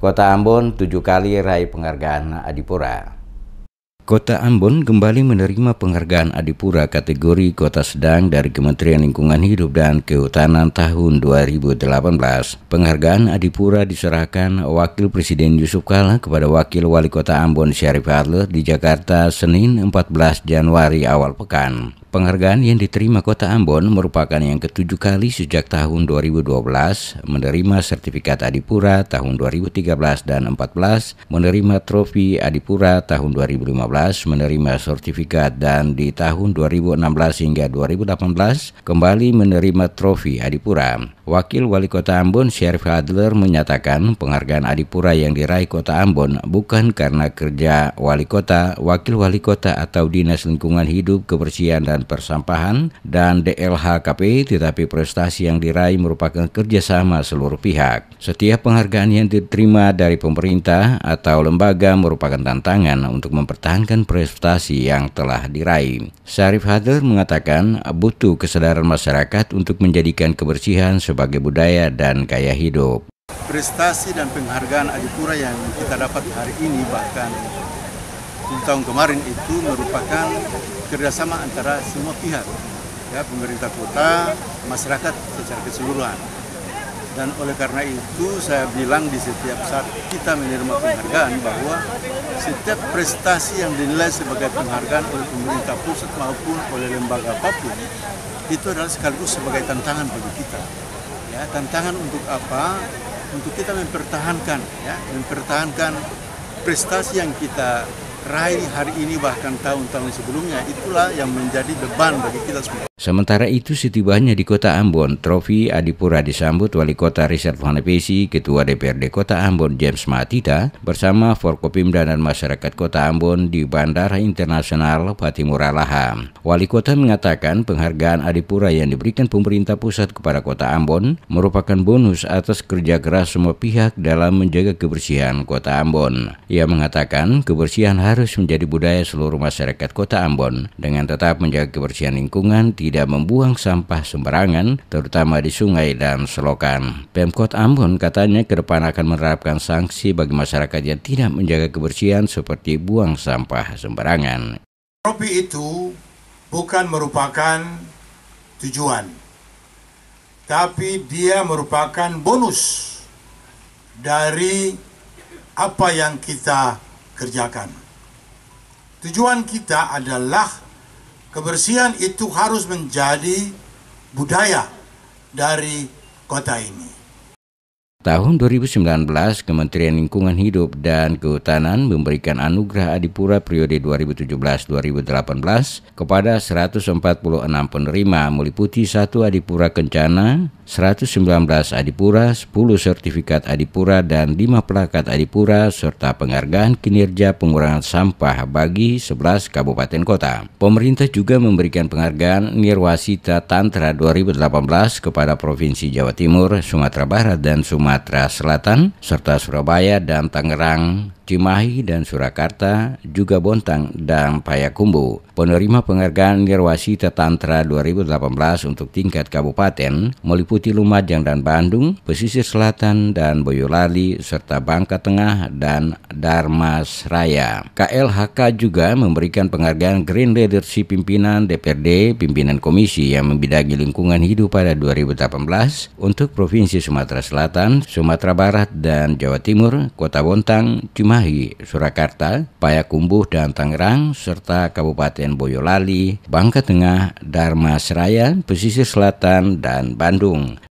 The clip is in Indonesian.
Kota Ambon tujuh kali raih penghargaan Adipura. Kota Ambon kembali menerima penghargaan Adipura kategori kota sedang dari Kementerian Lingkungan Hidup dan Kehutanan tahun 2018. Penghargaan Adipura diserahkan Wakil Presiden Yusuf Kala kepada Wakil Wali Kota Ambon Syarif Adler di Jakarta Senin 14 Januari awal pekan. Penghargaan yang diterima Kota Ambon merupakan yang ketujuh kali sejak tahun 2012 menerima sertifikat Adipura tahun 2013 dan 14, menerima trofi Adipura tahun 2015, menerima sertifikat dan di tahun 2016 hingga 2018 kembali menerima trofi Adipura. Wakil Wali Kota Ambon Syarif Adler menyatakan penghargaan Adipura yang diraih Kota Ambon bukan karena kerja wali kota, wakil wali kota atau dinas lingkungan hidup, kebersihan dan persampahan dan DLHKP tetapi prestasi yang diraih merupakan kerjasama seluruh pihak. Setiap penghargaan yang diterima dari pemerintah atau lembaga merupakan tantangan untuk mempertahankan prestasi yang telah diraih. Syarif Adler mengatakan butuh kesadaran masyarakat untuk menjadikan kebersihan sebagai berbagai budaya dan gaya hidup. Prestasi dan penghargaan Adipura yang kita dapat hari ini bahkan di tahun kemarin itu merupakan kerjasama antara semua pihak, ya pemerintah kota, masyarakat secara keseluruhan. Dan oleh karena itu saya bilang di setiap saat kita menerima penghargaan bahwa setiap prestasi yang dinilai sebagai penghargaan oleh pemerintah pusat maupun oleh lembaga apapun itu adalah sekaligus sebagai tantangan bagi kita ya, tantangan untuk apa untuk kita mempertahankan ya mempertahankan prestasi yang kita raih hari ini bahkan tahun-tahun sebelumnya itulah yang menjadi beban bagi kita semua Sementara itu setibanya di kota Ambon, Trofi Adipura disambut Wali Kota Richard Vanepesi, Ketua DPRD Kota Ambon James Matita, bersama Forkopimda dan masyarakat Kota Ambon di Bandara Internasional Fatimura Laham. Wali Kota mengatakan penghargaan Adipura yang diberikan pemerintah pusat kepada Kota Ambon merupakan bonus atas kerja keras semua pihak dalam menjaga kebersihan Kota Ambon. Ia mengatakan kebersihan harus menjadi budaya seluruh masyarakat Kota Ambon dengan tetap menjaga kebersihan lingkungan di tidak membuang sampah sembarangan, terutama di sungai dan selokan. Pemkot Ambon katanya ke depan akan menerapkan sanksi bagi masyarakat yang tidak menjaga kebersihan seperti buang sampah sembarangan. Kopi itu bukan merupakan tujuan, tapi dia merupakan bonus dari apa yang kita kerjakan. Tujuan kita adalah Kebersihan itu harus menjadi budaya dari kota ini. Tahun 2019, Kementerian Lingkungan Hidup dan Kehutanan memberikan anugerah Adipura periode 2017-2018 kepada 146 penerima meliputi satu Adipura Kencana, 119 Adipura, 10 sertifikat Adipura dan 5 plakat Adipura serta penghargaan kinerja pengurangan sampah bagi 11 kabupaten kota. Pemerintah juga memberikan penghargaan Nirwasita Tantra 2018 kepada Provinsi Jawa Timur, Sumatera Barat dan Sumatera Selatan serta Surabaya dan Tangerang Cimahi dan Surakarta, juga Bontang dan Payakumbu. Penerima penghargaan Nirwasita Tantra 2018 untuk tingkat kabupaten meliputi Lumajang dan Bandung, Pesisir Selatan dan Boyolali, serta Bangka Tengah dan Darmas Raya. KLHK juga memberikan penghargaan Green Leadership Pimpinan DPRD, Pimpinan Komisi yang membidangi lingkungan hidup pada 2018 untuk Provinsi Sumatera Selatan, Sumatera Barat, dan Jawa Timur, Kota Bontang, Cimahi, Cimahi, Surakarta, Payakumbuh dan Tangerang, serta Kabupaten Boyolali, Bangka Tengah, Dharma Seraya, Pesisir Selatan, dan Bandung.